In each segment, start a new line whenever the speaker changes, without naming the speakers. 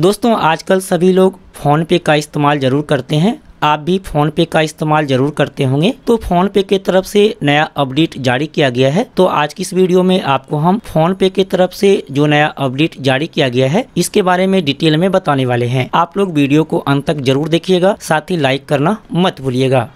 दोस्तों आजकल सभी लोग फ़ोन पे का इस्तेमाल ज़रूर करते हैं आप भी फोन पे का इस्तेमाल जरूर करते होंगे तो फोन पे के तरफ से नया अपडेट जारी किया गया है तो आज की इस वीडियो में आपको हम फोन पे के तरफ से जो नया अपडेट जारी किया गया है इसके बारे में डिटेल में बताने वाले हैं आप लोग वीडियो को अंत तक जरूर देखिएगा साथ ही लाइक करना मत भूलिएगा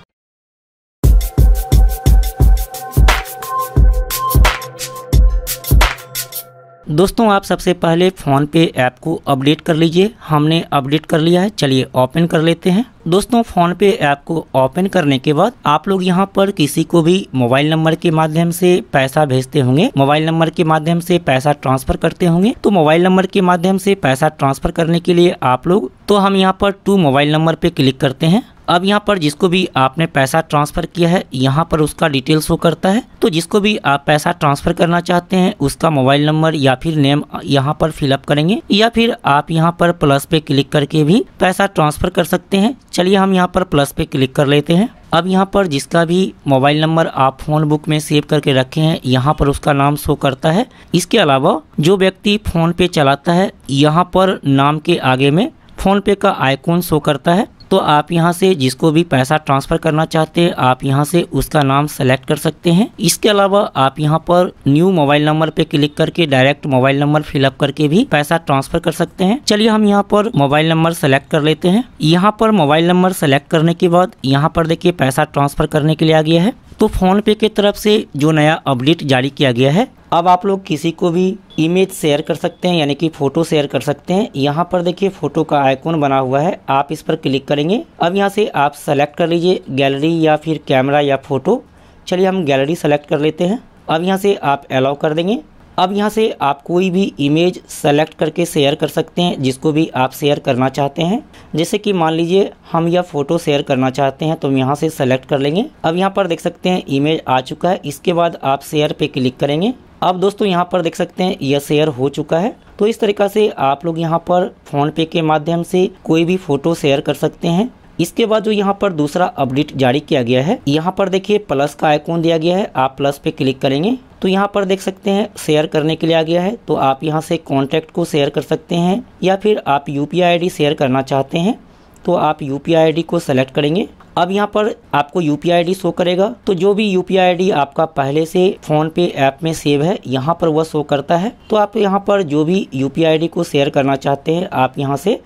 दोस्तों आप सबसे पहले फ़ोनपे ऐप को अपडेट कर लीजिए हमने अपडेट कर लिया है चलिए ओपन कर लेते हैं दोस्तों फोन पे ऐप को ओपन करने के बाद आप लोग यहां पर किसी को भी मोबाइल नंबर के माध्यम से पैसा भेजते होंगे मोबाइल नंबर के माध्यम से पैसा ट्रांसफ़र करते होंगे तो मोबाइल नंबर के माध्यम से पैसा ट्रांसफ़र करने के लिए आप लोग तो हम यहाँ पर टू मोबाइल नंबर पे क्लिक करते हैं अब यहाँ पर जिसको भी आपने पैसा ट्रांसफ़र किया है यहाँ पर उसका डिटेल शो करता है तो जिसको भी आप पैसा ट्रांसफ़र करना चाहते हैं उसका मोबाइल नंबर या फिर नेम यहाँ पर फिलअप करेंगे या फिर आप यहाँ पर प्लस पे क्लिक करके भी पैसा ट्रांसफ़र कर सकते हैं चलिए हम यहाँ पर प्लस पे क्लिक कर लेते हैं अब यहाँ पर जिसका भी मोबाइल नंबर आप फ़ोन बुक में सेव करके रखे हैं यहाँ पर उसका नाम शो करता है इसके अलावा जो व्यक्ति फ़ोन पे चलाता है यहाँ पर नाम के आगे में फ़ोन पे का आइकॉन शो करता है तो आप यहाँ से जिसको भी पैसा ट्रांसफ़र करना चाहते हैं आप यहाँ से उसका नाम सेलेक्ट कर सकते हैं इसके अलावा आप यहाँ पर न्यू मोबाइल नंबर पे क्लिक करके डायरेक्ट मोबाइल नंबर फिलअप करके भी पैसा ट्रांसफ़र कर सकते हैं चलिए हम यहाँ पर मोबाइल नंबर सेलेक्ट कर लेते हैं यहाँ पर मोबाइल नंबर सेलेक्ट करने के बाद यहाँ पर देखिए पैसा ट्रांसफ़र करने के लिए आ गया है तो फ़ोनपे के तरफ से जो नया अपडेट जारी किया गया है अब आप लोग किसी को भी इमेज शेयर कर सकते हैं यानी कि फ़ोटो शेयर कर सकते हैं यहाँ पर देखिए फ़ोटो का आइकॉन बना हुआ है आप इस पर क्लिक करेंगे अब यहाँ से आप सेलेक्ट कर लीजिए गैलरी या फिर कैमरा या फ़ोटो चलिए हम गैलरी सेलेक्ट कर लेते हैं अब यहाँ से आप अलाउ कर देंगे अब यहाँ से आप कोई भी इमेज सेलेक्ट करके शेयर कर सकते हैं जिसको भी आप शेयर करना चाहते हैं जैसे कि मान लीजिए हम यह फ़ोटो शेयर करना चाहते हैं तो हम यहाँ से सेलेक्ट कर लेंगे अब यहाँ पर देख सकते हैं इमेज आ चुका है इसके बाद आप शेयर पे क्लिक करेंगे अब दोस्तों यहाँ पर देख सकते हैं यह शेयर हो चुका है तो इस तरीका से आप लोग यहाँ पर फ़ोन पे के माध्यम से कोई भी फ़ोटो शेयर कर सकते हैं इसके बाद जो यहाँ पर दूसरा अपडेट जारी किया गया है यहाँ पर देखिए प्लस का आइकॉन दिया गया है आप प्लस पे क्लिक करेंगे तो यहाँ पर देख सकते हैं शेयर करने के लिए आ गया है तो आप यहाँ से कॉन्टैक्ट को शेयर कर सकते हैं या फिर आप यू पी शेयर करना चाहते हैं तो आप यू पी को सेलेक्ट करेंगे अब यहाँ पर आपको यू पी शो करेगा तो जो भी यू पी आपका पहले से फोन पे ऐप में सेव है यहाँ पर वह शो करता है तो आप यहाँ पर जो भी यू पी को शेयर करना चाहते हैं आप यहाँ से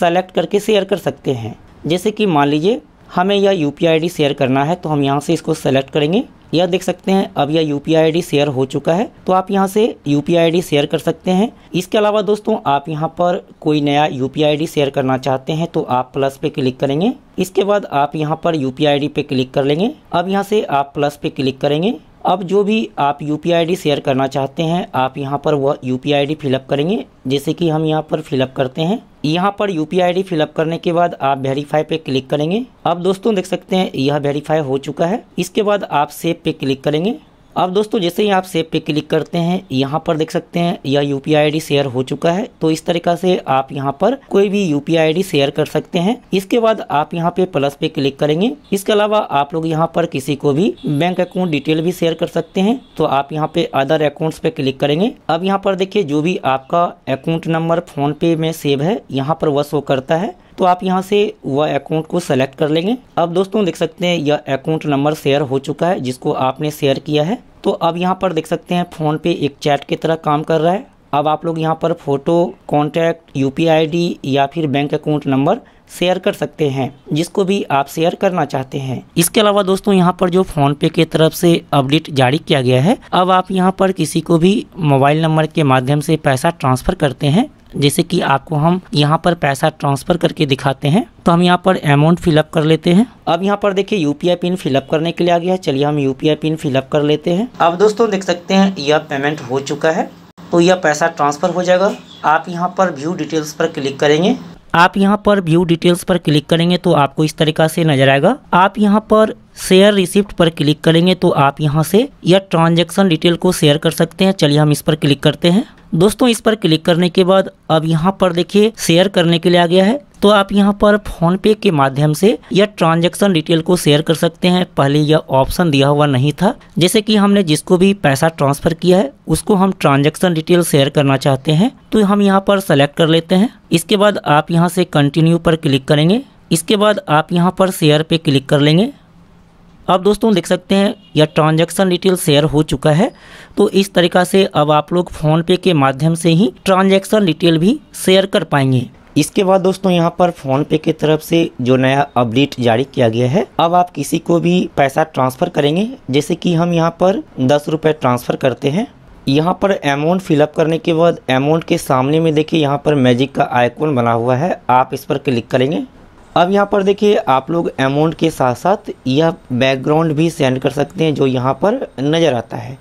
सेलेक्ट करके शेयर कर सकते हैं जैसे कि मान लीजिए हमें यह यू पी शेयर करना है तो हम यहाँ से इसको सेलेक्ट करेंगे यह देख सकते हैं अब यह यू पी शेयर हो चुका है तो आप यहाँ से यू पी शेयर कर सकते हैं इसके अलावा दोस्तों आप यहाँ पर कोई नया यू पी शेयर करना चाहते हैं तो आप प्लस पे क्लिक करेंगे इसके बाद आप यहाँ पर यू पी पे क्लिक कर लेंगे अब यहाँ से आप प्लस पे क्लिक करेंगे अब जो भी आप यू पी शेयर करना चाहते हैं आप यहाँ पर वह यू पी फिलअप करेंगे जैसे कि हम यहाँ पर फिलअप करते हैं यहाँ पर यू पी फिलअप करने के बाद आप वेरीफाई पे क्लिक करेंगे अब दोस्तों देख सकते हैं यह वेरीफाई हो चुका है इसके बाद आप सेव पे क्लिक करेंगे अब दोस्तों जैसे ही आप सेव पे क्लिक करते हैं यहाँ पर देख सकते हैं यह यू पी शेयर हो चुका है तो इस तरीका से आप यहाँ पर कोई भी यू पी शेयर कर सकते हैं इसके बाद आप यहाँ पे प्लस पे क्लिक करेंगे इसके अलावा आप लोग यहाँ पर किसी को भी बैंक अकाउंट डिटेल भी शेयर कर सकते हैं तो आप यहाँ पे अदर अकाउंट्स पे क्लिक करेंगे अब यहाँ पर देखिये जो भी आपका अकाउंट नंबर फोन पे में सेव है यहाँ पर वह शो करता है तो आप यहाँ से वह अकाउंट को सेलेक्ट कर लेंगे अब दोस्तों देख सकते हैं यह अकाउंट नंबर शेयर हो चुका है जिसको आपने शेयर किया है तो अब यहाँ पर देख सकते हैं फ़ोन पे एक चैट की तरह काम कर रहा है अब आप लोग यहाँ पर फोटो कॉन्टैक्ट यू पी या फिर बैंक अकाउंट नंबर शेयर कर सकते हैं जिसको भी आप शेयर करना चाहते हैं इसके अलावा दोस्तों यहाँ पर जो फोन पे के तरफ से अपडेट जारी किया गया है अब आप यहाँ पर किसी को भी मोबाइल नंबर के माध्यम से पैसा ट्रांसफर करते हैं जैसे कि आपको हम यहाँ पर पैसा ट्रांसफ़र करके दिखाते हैं तो हम यहाँ पर अमाउंट फिलअप कर लेते हैं अब यहाँ पर देखिए यूपीआई पिन फिलअप करने के लिए आ गया है चलिए हम यूपीआई पिन फिलअप कर लेते हैं अब दोस्तों देख सकते हैं यह पेमेंट हो चुका है तो यह पैसा ट्रांसफ़र हो जाएगा आप यहाँ पर व्यू डिटेल्स पर क्लिक करेंगे आप यहाँ पर व्यू डिटेल्स पर क्लिक करेंगे तो आपको इस तरीका से नजर आएगा आप यहाँ पर शेयर रिसिप्ट पर क्लिक करेंगे तो आप यहाँ से यह ट्रांजैक्शन डिटेल को शेयर कर सकते हैं चलिए हम इस पर क्लिक करते हैं दोस्तों इस पर क्लिक करने के बाद अब यहाँ पर देखिए शेयर करने के लिए आ गया है तो आप यहाँ पर फोन पे के माध्यम से यह ट्रांजैक्शन डिटेल को शेयर कर सकते हैं पहले यह ऑप्शन दिया हुआ नहीं था जैसे कि हमने जिसको भी पैसा ट्रांसफर किया है उसको हम ट्रांजैक्शन डिटेल शेयर करना चाहते हैं तो हम यहाँ पर सेलेक्ट कर लेते हैं इसके बाद आप यहाँ से कंटिन्यू पर क्लिक करेंगे इसके बाद आप यहाँ पर शेयर पे क्लिक कर लेंगे अब दोस्तों देख सकते हैं यह ट्रांजैक्शन डिटेल शेयर हो चुका है तो इस तरीका से अब आप लोग फ़ोनपे के माध्यम से ही ट्रांजैक्शन डिटेल भी शेयर कर पाएंगे इसके बाद दोस्तों यहाँ पर फोन पे की तरफ से जो नया अपडेट जारी किया गया है अब आप किसी को भी पैसा ट्रांसफ़र करेंगे जैसे कि हम यहाँ पर दस ट्रांसफ़र करते हैं यहाँ पर अमाउंट फिलअप करने के बाद अमाउंट के सामने में देखिए यहाँ पर मैजिक का आइकॉन बना हुआ है आप इस पर क्लिक करेंगे अब यहाँ पर देखिए आप लोग अमाउंट के साथ साथ यह बैकग्राउंड भी सेंड कर सकते हैं जो यहाँ पर नज़र आता है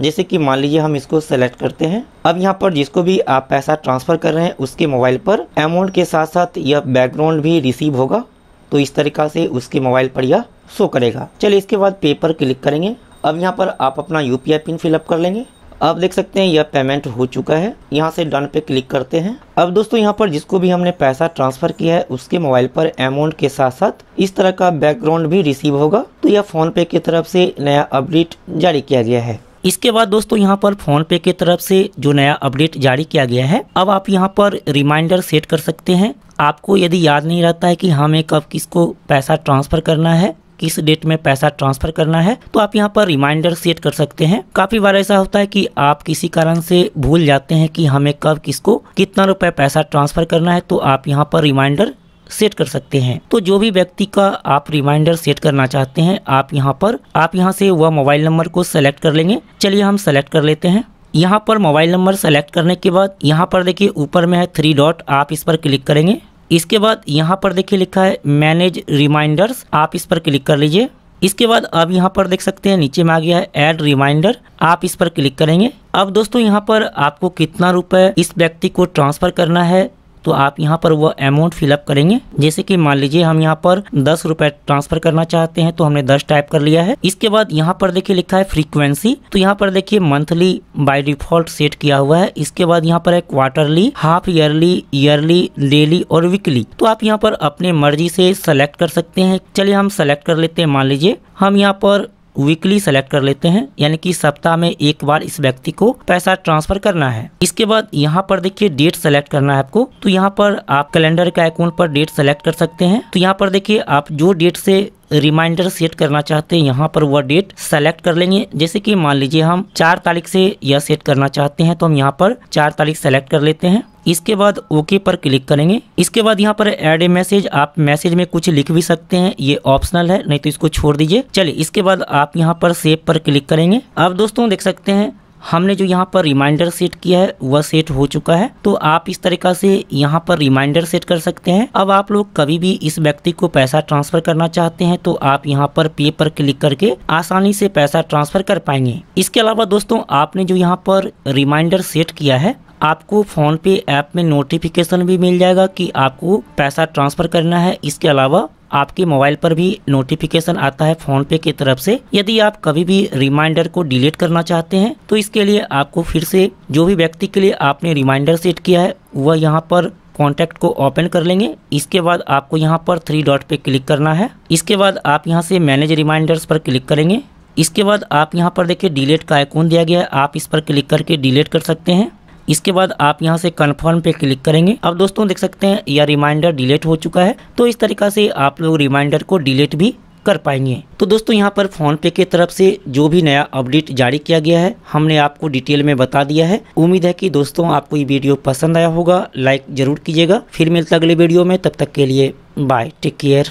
जैसे कि मान लीजिए हम इसको सेलेक्ट करते हैं अब यहाँ पर जिसको भी आप पैसा ट्रांसफ़र कर रहे हैं उसके मोबाइल पर अमाउंट के साथ साथ यह बैकग्राउंड भी रिसीव होगा तो इस तरीका से उसके मोबाइल पर यह शो करेगा चलिए इसके बाद पेपर क्लिक करेंगे अब यहाँ पर आप अपना यू पिन फिलअप कर लेंगे आप देख सकते हैं यह पेमेंट हो चुका है यहाँ से डन पे क्लिक करते हैं अब दोस्तों यहाँ पर जिसको भी हमने पैसा ट्रांसफर किया है उसके मोबाइल पर अमाउंट के साथ साथ इस तरह का बैकग्राउंड भी रिसीव होगा तो यह फोन पे की तरफ से नया अपडेट जारी किया गया है इसके बाद दोस्तों यहाँ पर फोन पे की तरफ से जो नया अपडेट जारी किया गया है अब आप यहाँ पर रिमाइंडर सेट कर सकते हैं आपको यदि याद नहीं रहता है कि हमें कब किसको पैसा ट्रांसफर करना है किस डेट में पैसा ट्रांसफर करना है तो आप यहाँ पर रिमाइंडर सेट कर सकते हैं काफी बार ऐसा होता है कि आप किसी कारण से भूल जाते हैं कि हमें कब किसको कितना रुपए पैसा ट्रांसफर करना है तो आप यहाँ पर रिमाइंडर सेट कर सकते हैं तो जो भी व्यक्ति का आप रिमाइंडर सेट करना चाहते हैं आप यहाँ पर आप यहाँ से वह मोबाइल नंबर को सेलेक्ट कर लेंगे चलिए हम सेलेक्ट कर लेते हैं यहाँ पर मोबाइल नंबर सेलेक्ट करने के बाद यहाँ पर देखिए ऊपर में है थ्री डॉट आप इस पर क्लिक करेंगे इसके बाद यहाँ पर देखिए लिखा है मैनेज रिमाइंडर्स आप इस पर क्लिक कर लीजिए इसके बाद अब यहाँ पर देख सकते हैं नीचे में आ गया है एड रिमाइंडर आप इस पर क्लिक करेंगे अब दोस्तों यहाँ पर आपको कितना रुपए इस व्यक्ति को ट्रांसफर करना है तो आप यहाँ पर वह अमाउंट फिलअप करेंगे जैसे कि मान लीजिए हम यहाँ पर दस रुपए ट्रांसफर करना चाहते हैं तो हमने दस टाइप कर लिया है इसके बाद यहाँ पर देखिए लिखा है फ्रीक्वेंसी तो यहाँ पर देखिए मंथली बाय डिफॉल्ट सेट किया हुआ है इसके बाद यहाँ पर है quarterly half yearly yearly daily और वीकली तो आप यहाँ पर अपने मर्जी से सेलेक्ट कर सकते हैं चलिए हम सेलेक्ट कर लेते हैं मान लीजिए हम यहाँ पर वीकली सेलेक्ट कर लेते हैं यानी कि सप्ताह में एक बार इस व्यक्ति को पैसा ट्रांसफर करना है इसके बाद यहाँ पर देखिए डेट सेलेक्ट करना है आपको तो यहाँ पर आप कैलेंडर के अकाउंट पर डेट सेलेक्ट कर सकते हैं तो यहाँ पर देखिए आप जो डेट से रिमाइंडर सेट करना चाहते हैं यहाँ पर वह डेट सेलेक्ट कर लेंगे जैसे कि मान लीजिए हम चार तारीख से यह सेट करना चाहते हैं तो हम यहाँ पर चार तारीख सेलेक्ट कर लेते हैं इसके बाद ओके पर क्लिक करेंगे इसके बाद यहाँ पर एड ए मैसेज आप मैसेज में कुछ लिख भी सकते हैं ये ऑप्शनल है नहीं तो इसको छोड़ दीजिए चलिए इसके बाद आप यहाँ पर सेव पर क्लिक करेंगे आप दोस्तों देख सकते हैं हमने जो यहाँ पर रिमाइंडर सेट किया है वह सेट हो चुका है तो आप इस तरीका से यहाँ पर रिमाइंडर सेट कर सकते हैं अब आप लोग कभी भी इस व्यक्ति को पैसा ट्रांसफर करना चाहते हैं तो आप यहाँ पर पे पर क्लिक करके आसानी से पैसा ट्रांसफर कर पाएंगे इसके अलावा दोस्तों आपने जो यहाँ पर रिमाइंडर सेट किया है आपको फोन पे ऐप में नोटिफिकेशन भी मिल जाएगा कि आपको पैसा ट्रांसफर करना है इसके अलावा आपके मोबाइल पर भी नोटिफिकेशन आता है फोन पे की तरफ से यदि आप कभी भी रिमाइंडर को डिलीट करना चाहते हैं तो इसके लिए आपको फिर से जो भी व्यक्ति के लिए आपने रिमाइंडर सेट किया है वह यहाँ पर कॉन्टैक्ट को ओपन कर लेंगे इसके बाद आपको यहाँ पर थ्री डॉट पे क्लिक करना है इसके बाद आप यहाँ से मैनेज रिमाइंडर्स पर क्लिक करेंगे इसके बाद आप यहाँ पर देखिए डिलीट का आइकॉन दिया गया है आप इस पर क्लिक करके डिलीट कर सकते हैं इसके बाद आप यहाँ से कन्फर्म पे क्लिक करेंगे अब दोस्तों देख सकते हैं यह रिमाइंडर डिलीट हो चुका है तो इस तरीका से आप लोग रिमाइंडर को डिलीट भी कर पाएंगे तो दोस्तों यहाँ पर फोन पे की तरफ से जो भी नया अपडेट जारी किया गया है हमने आपको डिटेल में बता दिया है उम्मीद है कि दोस्तों आपको ये वीडियो पसंद आया होगा लाइक जरूर कीजिएगा फिर मिलता अगले वीडियो में तब तक के लिए बाय टेक केयर